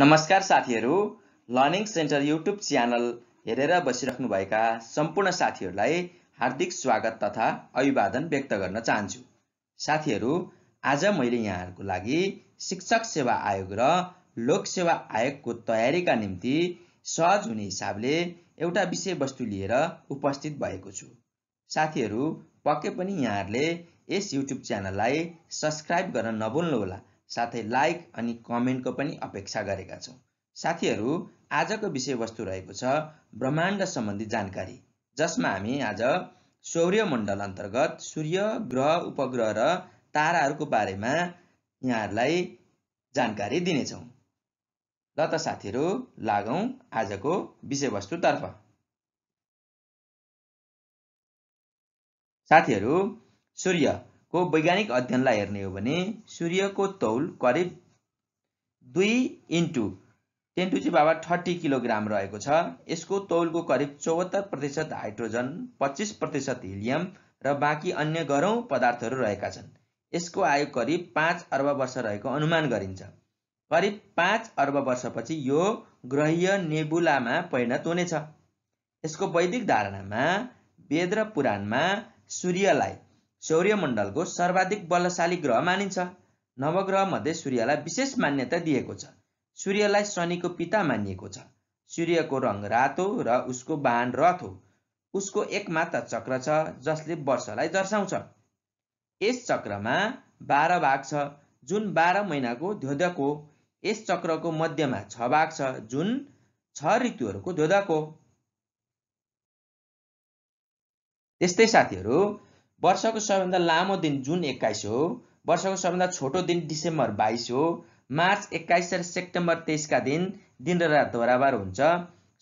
नमस्कार साथीहरू learning centre YouTube channel हेरेर बसिराख्नुभएका सम्पूर्ण साथीहरूलाई हार्दिक स्वागत तथा अभिवादन व्यक्त गर्न चाहन्छु साथीहरू आज मैले यहाँहरूको लागि शिक्षक सेवा आयोग र लोक सेवा आयोगको तयारीका निम्ति सहज हुने हिसाबले एउटा विषयवस्तु लिएर उपस्थित भएको छु साथीहरू पक्कै पनि यहाँहरूले यस युट्युब च्यानललाई सब्सक्राइब गर्न नभुल्नुहोला साथै लाइक अनि कमेन्टको पनि अपेक्षा गरेका छौँ साथीहरू आजको विषयवस्तु रहेको छ ब्रह्माण्ड सम्बन्धी जानकारी जसमा हामी आज मण्डल अन्तर्गत सूर्य ग्रह उपग्रह र ताराहरूको बारेमा यहाँहरूलाई जानकारी दिनेछौँ ल त साथीहरू लागौँ आजको विषयवस्तुतर्फ साथीहरू सूर्य को वैज्ञानिक अध्ययनलाई हेर्ने हो भने सूर्यको तौल करिब दुई इन्टु टेन टु बाबा थर्टी किलोग्राम रहेको छ यसको तौलको करिब चौहत्तर प्रतिशत हाइड्रोजन पच्चिस प्रतिशत हिलियम र बाँकी अन्य गरौँ पदार्थहरू रहेका छन् यसको आयु करिब पाँच अर्ब वर्ष रहेको अनुमान गरिन्छ करिब पाँच अर्ब वर्षपछि यो ग्रहीय नेबुलामा परिणत हुनेछ यसको वैदिक धारणामा वेद र पुराणमा सूर्यलाई मण्डलको सर्वाधिक बलशाली ग्रह मानिन्छ नवग्रह मध्ये सूर्यलाई विशेष मान्यता दिएको छ सूर्यलाई शनिको पिता मानिएको छ सूर्यको रङ रातो र उसको वाहन रथ हो उसको एक मात्र चक्र छ जसले वर्षलाई दर्शाउँछ यस चक्रमा बाह्र भाग छ जुन बाह्र महिनाको ध्योधक हो यस चक्रको मध्यमा छ भाग छ जुन छ ऋतुहरूको ध्योधक हो त्यस्तै साथीहरू वर्षको सबैभन्दा लामो दिन जुन एक्काइस हो वर्षको सबैभन्दा छोटो दिन डिसेम्बर बाइस हो मार्च एक्काइस र सेप्टेम्बर तेइसका दिन दिन र रात बराबर हुन्छ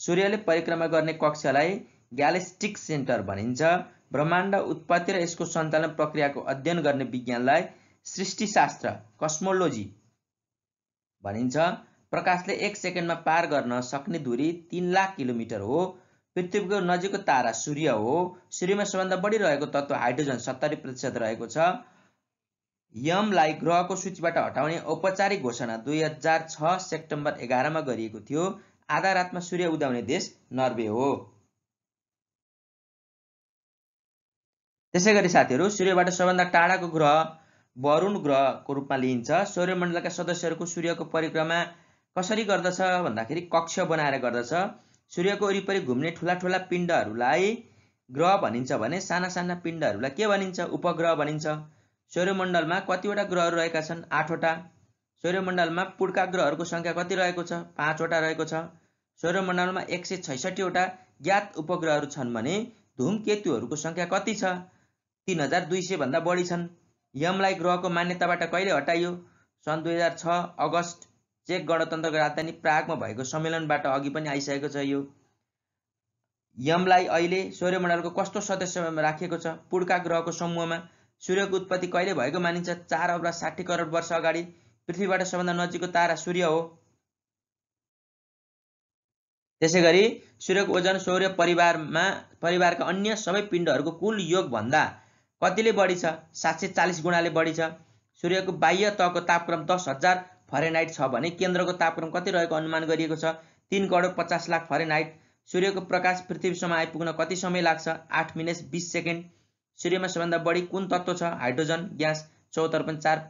सूर्यले परिक्रमा गर्ने कक्षलाई ग्यालेस्टिक सेन्टर भनिन्छ ब्रह्माण्ड उत्पत्ति र यसको सञ्चालन प्रक्रियाको अध्ययन गर्ने विज्ञानलाई सृष्टिशास्त्र कस्मोलोजी भनिन्छ प्रकाशले एक सेकेन्डमा पार गर्न सक्ने दूरी तिन लाख किलोमिटर हो पृथ्वीको नजिकको तारा सूर्य हो सूर्यमा सबभन्दा बढी रहेको तत्त्व हाइड्रोजन सत्तरी प्रतिशत रहेको छ यमलाई ग्रहको सूचीबाट हटाउने औपचारिक घोषणा दुई हजार छ सेप्टेम्बर एघारमा गरिएको थियो आधा रातमा सूर्य उदाउने देश नर्वे हो त्यसै गरी साथीहरू सूर्यबाट सबभन्दा टाढाको ग्रह वरुण ग्रहको रूपमा लिइन्छ सौर्यमण्डलका सदस्यहरूको सूर्यको परिक्रमा कसरी गर्दछ भन्दाखेरि कक्ष बनाएर गर्दछ सूर्यको वरिपरि घुम्ने ठुला ठुला पिण्डहरूलाई ग्रह भनिन्छ भने साना साना पिण्डहरूलाई के भनिन्छ उपग्रह भनिन्छ सौर्यमण्डलमा कतिवटा ग्रहहरू रहेका छन् आठवटा सौर्यमण्डलमा पुड्का ग्रहहरूको सङ्ख्या कति रहेको छ पाँचवटा रहेको छ सौर्यमण्डलमा एक सय छैसठीवटा ज्ञात उपग्रहहरू छन् भने धुमकेतुहरूको सङ्ख्या कति छ तिन हजार दुई सयभन्दा बढी छन् यमलाई ग्रहको मान्यताबाट कहिले हटाइयो सन् दुई हजार छ अगस्त चेक गणतन्त्रको राजधानी प्रागमा भएको सम्मेलनबाट अघि पनि आइसकेको छ यो यमलाई अहिले सौर्यमण्डलको कस्तो सदस्यमा राखिएको छ पुड्का ग्रहको समूहमा सूर्यको उत्पत्ति कहिले भएको मानिन्छ चार अब्ला साठी करोड वर्ष अगाडि पृथ्वीबाट सबभन्दा नजिकको तारा सूर्य हो त्यसै गरी सूर्यको ओजन सौर्य परिवारमा परिवारका अन्य सबै पिण्डहरूको कुल योगभन्दा कतिले बढी छ सात सय चालिस गुणाले बढी छ सूर्यको बाह्य तहको तापक्रम दस हजार फरेनाइट छ भने केन्द्रको तापक्रम कति रहेको अनुमान गरिएको छ तिन करोड पचास लाख फरेनाइट सूर्यको प्रकाश पृथ्वीसम्म आइपुग्न कति समय लाग्छ आठ मिनट बिस सेकेन्ड सूर्यमा सबैभन्दा बढी कुन तत्त्व छ हाइड्रोजन ग्यास चौहत्तर पोइन्ट चार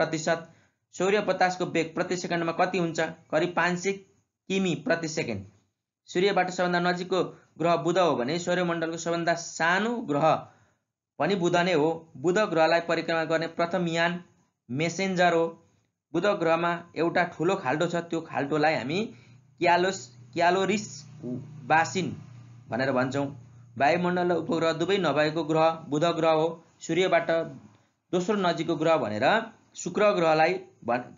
प्रतिशत सौर्य बतासको वेग प्रति सेकेन्डमा कति हुन्छ करिब पाँच सय किमी प्रति सेकेन्ड सूर्यबाट सबभन्दा नजिकको ग्रह बुध हो भने सौर्यमण्डलको सबैभन्दा सानो ग्रह पनि बुध नै हो बुध ग्रहलाई परिक्रमा गर्ने प्रथम यान मेसेन्जर हो बुध ग्रहमा एउटा ठुलो खाल्टो छ त्यो खाल्टोलाई हामी क्यालोस क्यालोरिस बासिन भनेर भन्छौँ वायुमण्डल र उपग्रह दुवै नभएको ग्रह बुध ग्रह हो सूर्यबाट दोस्रो नजिकको ग्रह भनेर शुक्र ग्रहलाई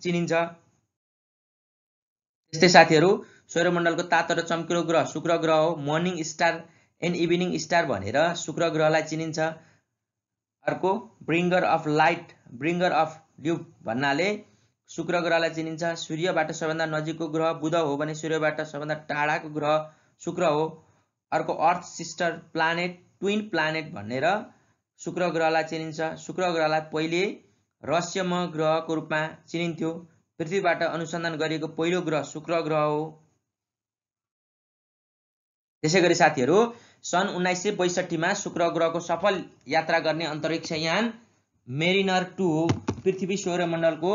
चिनिन्छ त्यस्तै साथीहरू सौर्यमण्डलको तातो र चम्किलो ग्रह शुक्र ग्रह हो morning star and evening star भनेर शुक्र ग्रहलाई चिनिन्छ अर्को bringer of light bringer of ड्युब भन्नाले शुक्र ग्रहलाई चिनिन्छ सूर्यबाट सबैभन्दा नजिकको ग्रह बुध हो भने सूर्यबाट सबैभन्दा टाढाको ग्रह शुक्र हो अर्को earth sister planet twin planet भनेर शुक्र ग्रहलाई चिनिन्छ शुक्र ग्रहलाई पहिले रहस्यम ग्रहको रूपमा चिनिन्थ्यो पृथ्वीबाट अनुसन्धान गरिएको पहिलो ग्रह शुक्र ग्रह हो त्यसै गरी साथीहरू सन् उन्नाइस सय बैसठीमा शुक्र ग्रहको सफल यात्रा गर्ने अन्तरिक्ष यान मेरिनर टू हो पृथ्वी सौर्यमण्डलको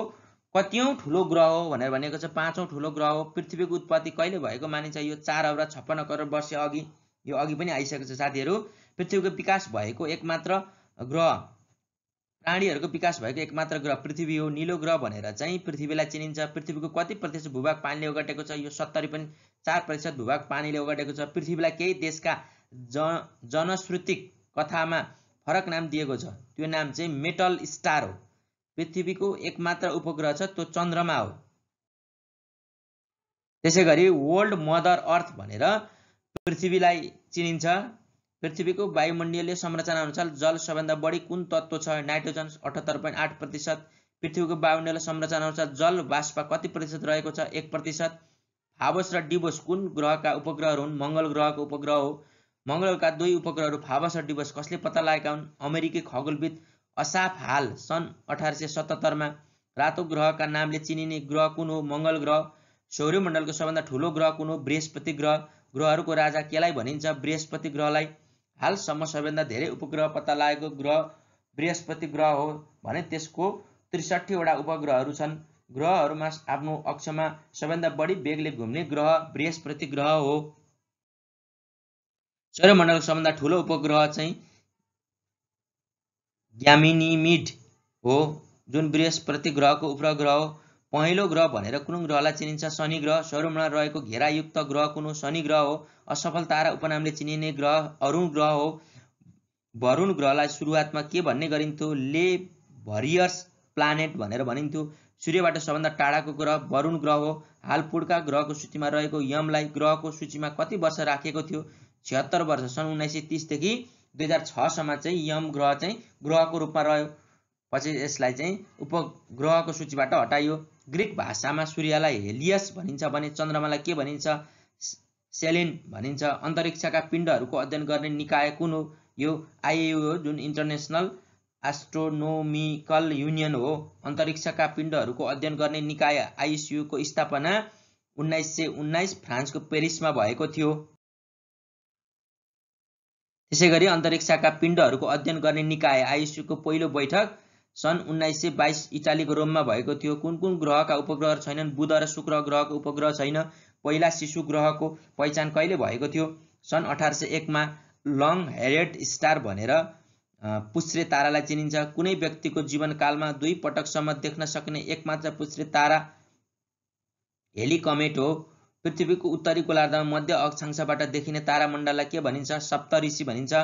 कतियौँ ठुलो ग्रह हो भनेर भनेको छ पाँचौँ ठुलो ग्रह हो पृथ्वीको उत्पत्ति कहिले भएको मानिन्छ यो चार अरब छप्पन्न करोड वर्ष अघि यो अघि पनि आइसकेको छ साथीहरू पृथ्वीको विकास भएको एकमात्र ग्रह प्राणीहरूको विकास भएको एकमात्र ग्रह पृथ्वी हो निलो ग्रह भनेर चाहिँ पृथ्वीलाई चिनिन्छ पृथ्वीको कति प्रतिशत भूभाग पानीले ओगटेको छ यो सत्तरी पनि चार प्रतिशत भूभाग पानीले ओगटेको छ पृथ्वीलाई केही देशका ज जनश्रुतिक कथामा फरक नाम दिएको छ त्यो नाम चाहिँ मेटल स्टार हो पृथ्वीको एकमात्र उपग्रह छ त्यो चन्द्रमा हो त्यसै गरी वर्ल्ड मदर अर्थ भनेर पृथ्वीलाई चिनिन्छ पृथ्वीको वायुमण्डलीय संरचना अनुसार जल सबैभन्दा बढी कुन तत्त्व छ नाइट्रोजन अठहत्तर पोइन्ट आठ प्रतिशत पृथ्वीको वायुमण्डलीय संरचना अनुसार जल बाष्प कति प्रतिशत रहेको छ एक प्रतिशत फाबस र डिबोस कुन ग्रहका उपग्रहहरू हुन् मङ्गल ग्रहको उपग्रह हो मङ्गलका दुई उपग्रहहरू फाबस र डिबोस कसले पत्ता लगाएका हुन् अमेरिकी खगोलविद असाफ हाल सन् अठार सय सतहत्तरमा रातो ग्रहका नामले चिनिने ग्रह कुन हो मङ्गल ग्रह सौर्यमण्डलको सबभन्दा ठुलो ग्रह कुन हो बृहस्पति ग्रह ग्रहहरूको राजा केलाई भनिन्छ बृहस्पति ग्रहलाई हालसम्म सबैभन्दा धेरै उपग्रह पत्ता लागेको ग्रह बृहस्पति ग्रह हो भने त्यसको त्रिसठीवटा उपग्रहहरू छन् ग्रहहरूमा आफ्नो अक्षमा सबैभन्दा बढी वेगले घुम्ने ग्रह बृहस्पति ग्रह हो सौर्यमण्डलको सबभन्दा ठुलो उपग्रह चाहिँ ग्यामिनिमिड हो जुन बृहस्पति ग्रहको उपग्रह हो पहिलो ग्रह भनेर कुन ग्रहलाई चिनिन्छ शनि ग्रह सौरमा रहेको घेरायुक्त ग्रह कुन हो शनि ग्रह हो असफल तारा उपनामले चिनिने ग्रह अरुण ग्रह हो वरुण ग्रहलाई सुरुवातमा के भन्ने गरिन्थ्यो ले भरियर्स प्लानेट भनेर भनिन्थ्यो सूर्यबाट सबभन्दा टाढाको ग्रह वरुण ग्रह हो हाल पुड्का ग्रहको सूचीमा रहेको यमलाई ग्रहको सूचीमा कति वर्ष राखिएको थियो छिहत्तर वर्ष सन् उन्नाइस सय तिसदेखि दुई हजार छसम्म चाहिँ यम ग्रह चाहिँ ग्रहको रूपमा रह्यो पछि यसलाई चाहिँ उपग्रहको सूचीबाट हटाइयो ग्रिक भाषामा सूर्यलाई हेलियस भनिन्छ भने चन्द्रमालाई के भनिन्छ सेलिन भनिन्छ अन्तरिक्षका पिण्डहरूको अध्ययन गर्ने निकाय कुन हो यो आइएयु हो जुन इन्टरनेसनल एस्ट्रोनोमिकल युनियन हो अन्तरिक्षका पिण्डहरूको अध्ययन गर्ने निकाय आइसियुको स्थापना उन्नाइस सय उन्नाइस फ्रान्सको पेरिसमा भएको थियो त्यसै गरी अन्तरिक्षका पिण्डहरूको अध्ययन गर्ने निकाय आइसियुको पहिलो बैठक सन् उन्नाइस सय बाइस इटालीको रोममा भएको थियो कुन कुन ग्रहका उपग्रह छैनन् बुध र शुक्र ग्रहको उपग्रह छैन पहिला शिशु ग्रहको पहिचान कहिले भएको थियो सन् अठार सय एकमा लङ हेरेड स्टार भनेर पुस्रे तारालाई चिनिन्छ कुनै व्यक्तिको जीवनकालमा दुई पटकसम्म देख्न सक्ने एकमात्र पुस्रे तारा हेलिकमेट हो पृथ्वीको उत्तरी गोलार्धमा मध्य अक्षांशबाट देखिने तारामण्डललाई के भनिन्छ सप्तऋषि भनिन्छ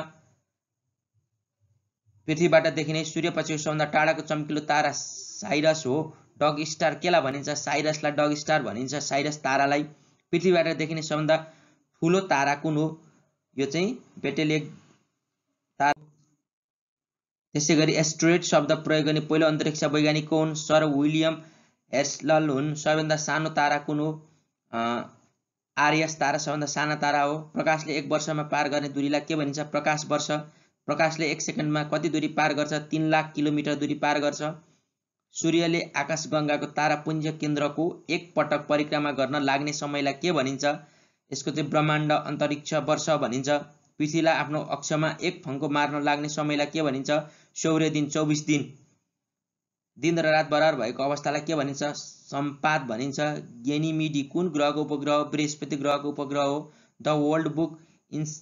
पृथ्वीबाट देखिने सूर्य सूर्यपछि सबभन्दा टाढाको चम्किलो तारा साइरस हो डग स्टार केलाई भनिन्छ साइरसलाई डग स्टार भनिन्छ साइरस तारालाई पृथ्वीबाट देखिने सबभन्दा ठुलो तारा कुन हो यो चाहिँ बेटेलेग तारा त्यसै गरी एस्ट्रोइड शब्द प्रयोग गर्ने पहिलो अन्तरिक्ष वैज्ञानिक को हुन् सर विलियम एसलल हुन् सबैभन्दा सानो तारा कुन हो आर्यस तारा सबभन्दा साना तारा हो प्रकाशले एक वर्षमा पार गर्ने दूरीलाई के भनिन्छ प्रकाश वर्ष प्रकाशले एक सेकेन्डमा कति दूरी पार गर्छ तिन लाख किलोमिटर दूरी पार गर्छ सूर्यले आकाशगङ्गाको तारापुञ्ज केन्द्रको एक पटक परिक्रमा गर्न लाग्ने समयलाई के भनिन्छ यसको चाहिँ ब्रह्माण्ड अन्तरिक्ष वर्ष भनिन्छ पृथ्वीलाई आफ्नो अक्षमा एक फङ्को मार्न लाग्ने समयलाई के भनिन्छ सौर्य दिन चौबिस दिन दिन र रात बराबर भएको अवस्थालाई के भनिन्छ सम्पाद भनिन्छ गेनिमिडी कुन ग्रहको उपग्रह बृहस्पति ग्रहको उपग्रह हो द वर्ल्ड बुक इन्स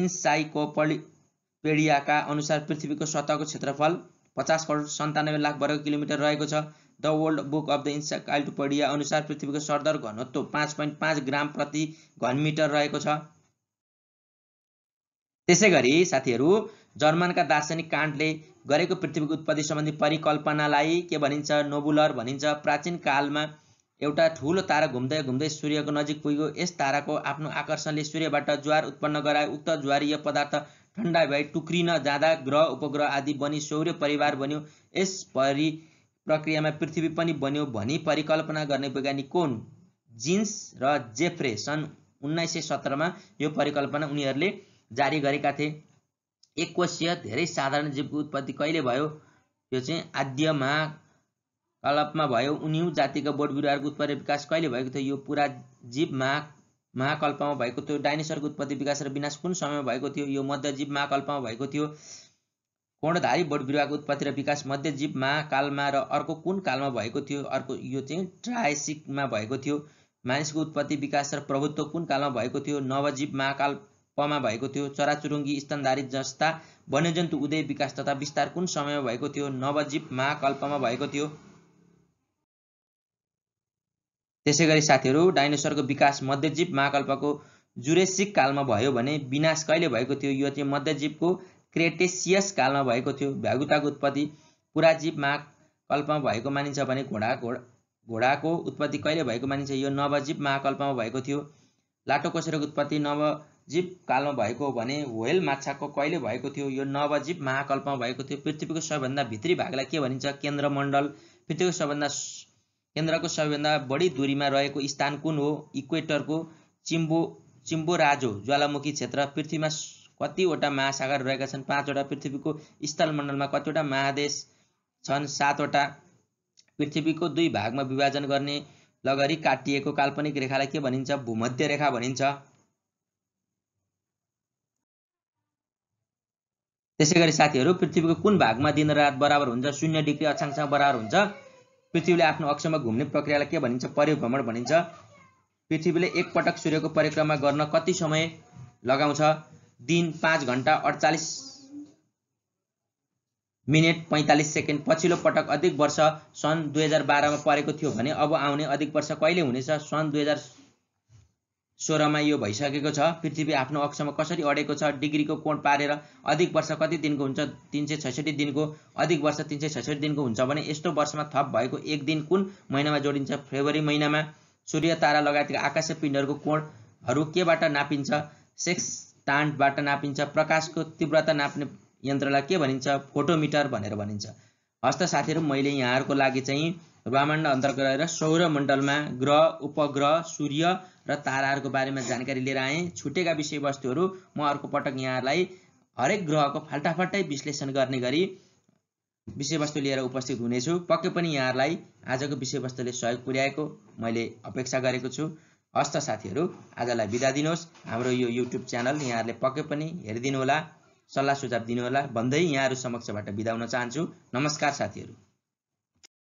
इन्साइकोपलिपेडियाका अनुसार पृथ्वीको सतहको क्षेत्रफल पचास करोड सन्तानब्बे लाख वर्ग किलोमिटर रहेको छ the world book of the encyclopaedia अनुसार पृथ्वीको सरदर घनत्व पाँच पोइन्ट पाँच ग्राम प्रति घनमिटर रहेको छ त्यसै गरी साथीहरू जर्मनका दार्शनिक काण्डले गरेको पृथ्वीको उत्पत्ति सम्बन्धी परिकल्पनालाई के भनिन्छ नोबुलर भनिन्छ प्राचीन कालमा एउटा ठुलो तारा घुम्दै घुम्दै सूर्यको नजिक पुग्यो यस ताराको आफ्नो आकर्षणले सूर्यबाट ज्वार उत्पन्न गराए उक्त ज्वारीय पदार्थ ठन्डा भए टुक्रिन जाँदा ग्रह उपग्रह आदि बनी सौर्य परिवार बन्यो यस परि प्रक्रियामा पृथ्वी पनि बन्यो भनी परिकल्पना गर्ने वैज्ञानिक कोन जिन्स र जेफ्रे सन् उन्नाइस सय सत्रमा यो परिकल्पना उनीहरूले जारी गरेका थिए एक धेरै साधारण जीवको उत्पत्ति कहिले भयो यो चाहिँ आद्यमा कलपमा भयो उनी जातिको बोट बिरुवाहरूको उत्पत्ति विकास कहिले भएको थियो यो पुरा जीव महा महाकल्पमा भएको थियो डाइनेसरको उत्पत्ति विकास र विनाश कुन समयमा भएको थियो यो मध्यजीव महाकल्पमा भएको थियो कोणधारी बोट बिरुवाको उत्पत्ति र विकास मध्यजीव महाकालमा र अर्को कुन कालमा भएको थियो अर्को यो चाहिँ ट्रायसिकमा भएको थियो मानिसको उत्पत्ति विकास र प्रभुत्व कुन कालमा भएको थियो नवजीव महाकाल पमा भएको थियो चराचुरुङ्गी स्तनधारी जस्ता वन्यजन्तु उदय विकास तथा विस्तार कुन समयमा भएको थियो नवजीव महाकल्पमा भएको थियो त्यसै गरी साथीहरू डाइनोसरको विकास मध्यजीव महाकल्पको जुरेसिक कालमा भयो भने विनाश कहिले भएको थियो यो चाहिँ मध्यजीवको क्रेटेसियस कालमा भएको थियो भ्यागुताको उत्पत्ति पुराजीव महाकल्पमा भएको मानिन्छ भने घोडा घोडा घोडाको उत्पत्ति कहिले भएको मानिन्छ यो नवजीव महाकल्पमा भएको थियो लाटो कोसेरोको उत्पत्ति नव जीव कालमा भएको भने व्हेल माछाको कहिले भएको थियो यो नवजीव महाकल्पमा भएको थियो पृथ्वीको सबैभन्दा भित्री भागलाई के भनिन्छ केन्द्रमण्डल पृथ्वीको सबैभन्दा केन्द्रको सबैभन्दा बढी दूरीमा रहेको स्थान कुन हो इक्वेटरको चिम्बो चिम्बोराजो ज्वालामुखी क्षेत्र पृथ्वीमा कतिवटा महासागर रहेका छन् पाँचवटा पृथ्वीको स्थलमण्डलमा कतिवटा महादेश छन् सातवटा पृथ्वीको दुई भागमा विभाजन गर्ने लगरी काटिएको काल्पनिक रेखालाई के भनिन्छ भूमध्य रेखा भनिन्छ त्यसै गरी साथीहरू पृथ्वीको कुन भागमा दिनरात बराबर हुन्छ शून्य डिग्री अक्षांशमा बराबर हुन्छ पृथ्वीले आफ्नो अक्षमा घुम्ने प्रक्रियालाई के भनिन्छ परिभ्रमण भनिन्छ पृथ्वीले एकपटक सूर्यको परिक्रमा गर्न कति समय लगाउँछ दिन पाँच घन्टा अडचालिस मिनट पैँतालिस सेकेन्ड पछिल्लो पटक अधिक वर्ष सन् दुई हजार बाह्रमा परेको थियो भने अब आउने अधिक वर्ष कहिले हुनेछ सन् दुई हजार सोह्रमा यो भइसकेको छ पृथ्वी आफ्नो अक्षमा कसरी अडेको छ डिग्रीको कोण पारेर अधिक वर्ष कति दिनको हुन्छ तिन सय छैसठी दिनको अधिक वर्ष तिन सय छैसठी दिनको हुन्छ भने यस्तो वर्षमा थप भएको एक दिन कुन महिनामा जोडिन्छ फेब्रुअरी महिनामा सूर्य तारा लगायतका आकाश पिण्डहरूको कोणहरू केबाट नापिन्छ सेक्स टान्टबाट नापिन्छ प्रकाशको तीव्रता नाप्ने यन्त्रलाई के भनिन्छ फोटोमिटर भनेर भनिन्छ हस्त साथीहरू मैले यहाँहरूको लागि चाहिँ ब्रह्माण्ड अन्तर सौर मण्डलमा ग्रह उपग्रह सूर्य र ताराहरूको बारेमा जानकारी लिएर आएँ छुटेका विषयवस्तुहरू म अर्को पटक यहाँहरूलाई हरेक ग्रहको फाल्टाफाल्टै विश्लेषण गर्ने गरी विषयवस्तु लिएर उपस्थित हुनेछु पक्कै पनि यहाँहरूलाई आजको विषयवस्तुले सहयोग पुर्याएको मैले अपेक्षा गरेको छु हस्त साथीहरू आजलाई बिदा दिनुहोस् हाम्रो यो युट्युब च्यानल यहाँहरूले पक्कै पनि हेरिदिनुहोला सल्लाह सुझाव दिनुहोला भन्दै यहाँहरू समक्षबाट बिदा हुन चाहन्छु नमस्कार साथीहरू